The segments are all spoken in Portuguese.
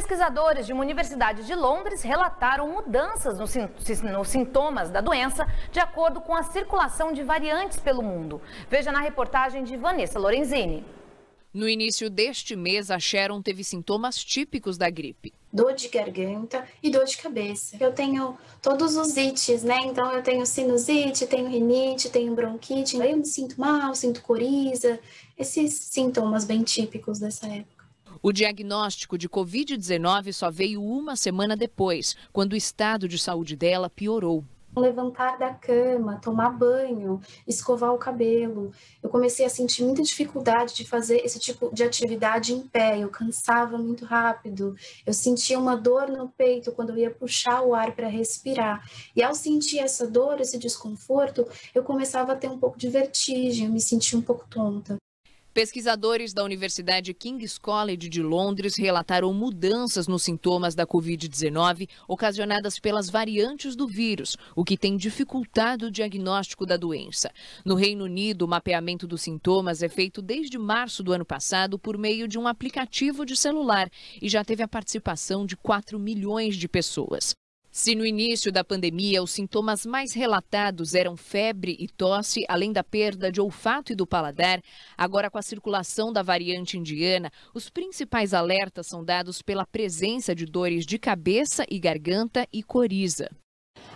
Pesquisadores de uma universidade de Londres relataram mudanças nos, nos sintomas da doença de acordo com a circulação de variantes pelo mundo. Veja na reportagem de Vanessa Lorenzini. No início deste mês, a Sharon teve sintomas típicos da gripe. Dor de garganta e dor de cabeça. Eu tenho todos os ites, né? Então eu tenho sinusite, tenho rinite, tenho bronquite. Eu me sinto mal, sinto coriza. Esses sintomas bem típicos dessa época. O diagnóstico de Covid-19 só veio uma semana depois, quando o estado de saúde dela piorou levantar da cama, tomar banho, escovar o cabelo. Eu comecei a sentir muita dificuldade de fazer esse tipo de atividade em pé, eu cansava muito rápido. Eu sentia uma dor no peito quando eu ia puxar o ar para respirar. E ao sentir essa dor, esse desconforto, eu começava a ter um pouco de vertigem, eu me sentia um pouco tonta. Pesquisadores da Universidade King's College de Londres relataram mudanças nos sintomas da Covid-19 ocasionadas pelas variantes do vírus, o que tem dificultado o diagnóstico da doença. No Reino Unido, o mapeamento dos sintomas é feito desde março do ano passado por meio de um aplicativo de celular e já teve a participação de 4 milhões de pessoas. Se no início da pandemia os sintomas mais relatados eram febre e tosse, além da perda de olfato e do paladar, agora com a circulação da variante indiana, os principais alertas são dados pela presença de dores de cabeça e garganta e coriza.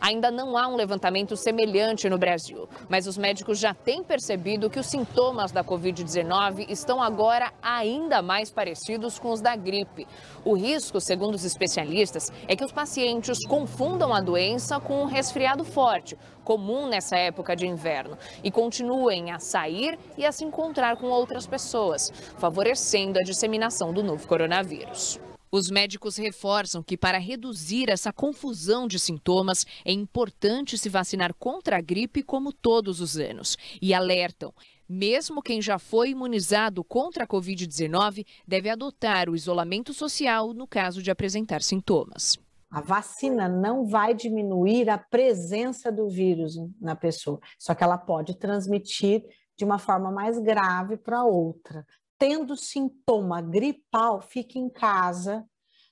Ainda não há um levantamento semelhante no Brasil, mas os médicos já têm percebido que os sintomas da Covid-19 estão agora ainda mais parecidos com os da gripe. O risco, segundo os especialistas, é que os pacientes confundam a doença com um resfriado forte, comum nessa época de inverno, e continuem a sair e a se encontrar com outras pessoas, favorecendo a disseminação do novo coronavírus. Os médicos reforçam que, para reduzir essa confusão de sintomas, é importante se vacinar contra a gripe como todos os anos. E alertam: mesmo quem já foi imunizado contra a Covid-19 deve adotar o isolamento social no caso de apresentar sintomas. A vacina não vai diminuir a presença do vírus na pessoa, só que ela pode transmitir de uma forma mais grave para outra tendo sintoma gripal, fique em casa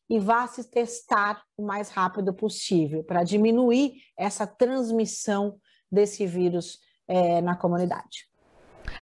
e vá se testar o mais rápido possível para diminuir essa transmissão desse vírus é, na comunidade.